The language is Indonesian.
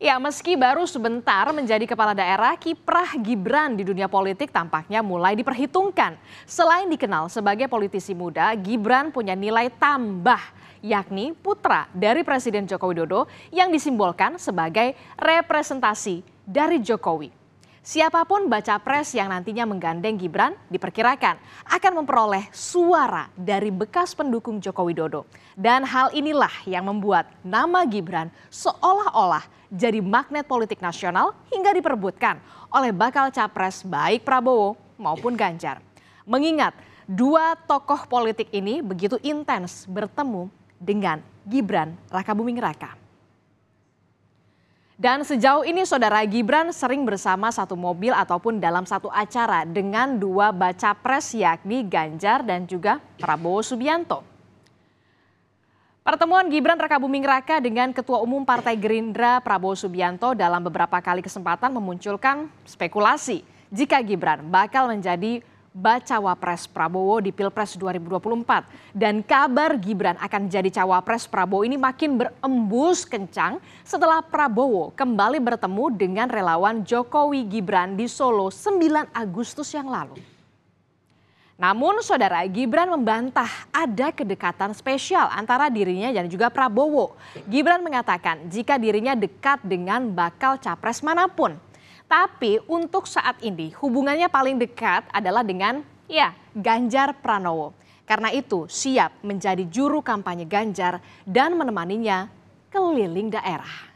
Ya, meski baru sebentar menjadi kepala daerah, kiprah Gibran di dunia politik tampaknya mulai diperhitungkan. Selain dikenal sebagai politisi muda, Gibran punya nilai tambah, yakni putra dari Presiden Joko Widodo yang disimbolkan sebagai representasi dari Jokowi. Siapapun baca pres yang nantinya menggandeng Gibran diperkirakan akan memperoleh suara dari bekas pendukung Joko Widodo. Dan hal inilah yang membuat nama Gibran seolah-olah jadi magnet politik nasional hingga diperbutkan oleh bakal capres baik Prabowo maupun Ganjar. Mengingat dua tokoh politik ini begitu intens bertemu dengan Gibran Raka Buming Raka. Dan sejauh ini saudara Gibran sering bersama satu mobil ataupun dalam satu acara dengan dua baca pres yakni Ganjar dan juga Prabowo Subianto. Pertemuan Gibran Raka Buming Raka dengan Ketua Umum Partai Gerindra Prabowo Subianto dalam beberapa kali kesempatan memunculkan spekulasi jika Gibran bakal menjadi bacawapres Prabowo di Pilpres 2024. Dan kabar Gibran akan jadi cawapres Prabowo ini makin berembus kencang setelah Prabowo kembali bertemu dengan relawan Jokowi Gibran di Solo 9 Agustus yang lalu. Namun saudara Gibran membantah ada kedekatan spesial antara dirinya dan juga Prabowo. Gibran mengatakan jika dirinya dekat dengan bakal capres manapun. Tapi untuk saat ini hubungannya paling dekat adalah dengan ya Ganjar Pranowo. Karena itu siap menjadi juru kampanye Ganjar dan menemaninya keliling daerah.